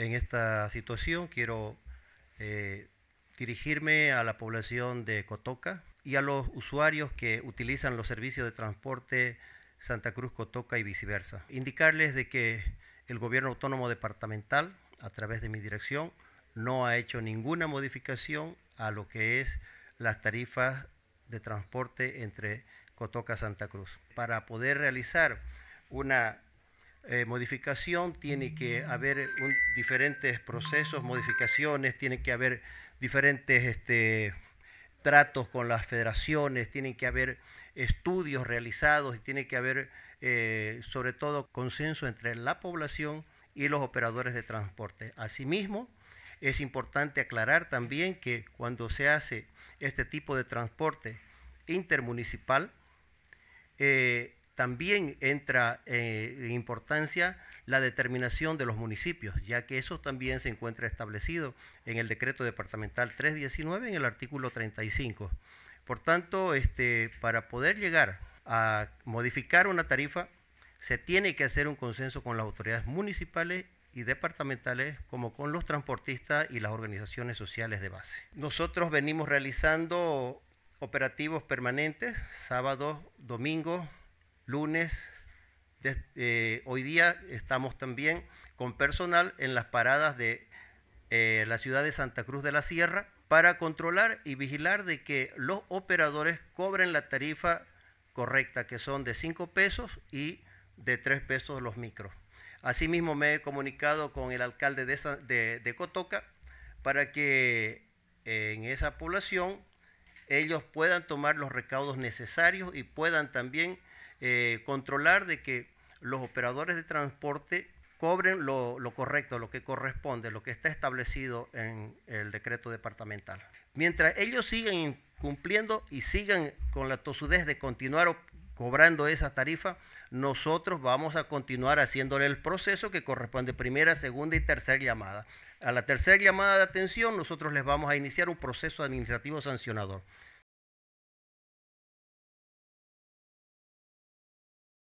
en esta situación. Quiero eh, dirigirme a la población de Cotoca y a los usuarios que utilizan los servicios de transporte Santa Cruz Cotoca y viceversa. Indicarles de que el gobierno autónomo departamental, a través de mi dirección, no ha hecho ninguna modificación a lo que es las tarifas de transporte entre Cotoca Santa Cruz. Para poder realizar una eh, modificación, tiene que haber diferentes procesos, modificaciones, tiene que haber diferentes este, tratos con las federaciones, tienen que haber estudios realizados y tiene que haber eh, sobre todo consenso entre la población y los operadores de transporte. Asimismo, es importante aclarar también que cuando se hace este tipo de transporte intermunicipal, eh, también entra eh, en importancia la determinación de los municipios, ya que eso también se encuentra establecido en el decreto departamental 319 en el artículo 35. Por tanto, este, para poder llegar a modificar una tarifa, se tiene que hacer un consenso con las autoridades municipales y departamentales como con los transportistas y las organizaciones sociales de base. Nosotros venimos realizando operativos permanentes, sábados, domingos, lunes. Eh, hoy día estamos también con personal en las paradas de eh, la ciudad de Santa Cruz de la Sierra para controlar y vigilar de que los operadores cobren la tarifa correcta, que son de 5 pesos y de 3 pesos los micros. Asimismo, me he comunicado con el alcalde de, Cotoca para que eh, en esa población ellos puedan tomar los recaudos necesarios y puedan también eh, controlar de que los operadores de transporte cobren lo, correcto, lo que corresponde, lo que está establecido en el decreto departamental. Mientras ellos siguen cumpliendo y sigan con la tosudez de continuar cobrando esa tarifa, nosotros vamos a continuar haciéndole el proceso que corresponde primera, segunda y tercera llamada. A la tercera llamada de atención, nosotros les vamos a iniciar un proceso administrativo sancionador.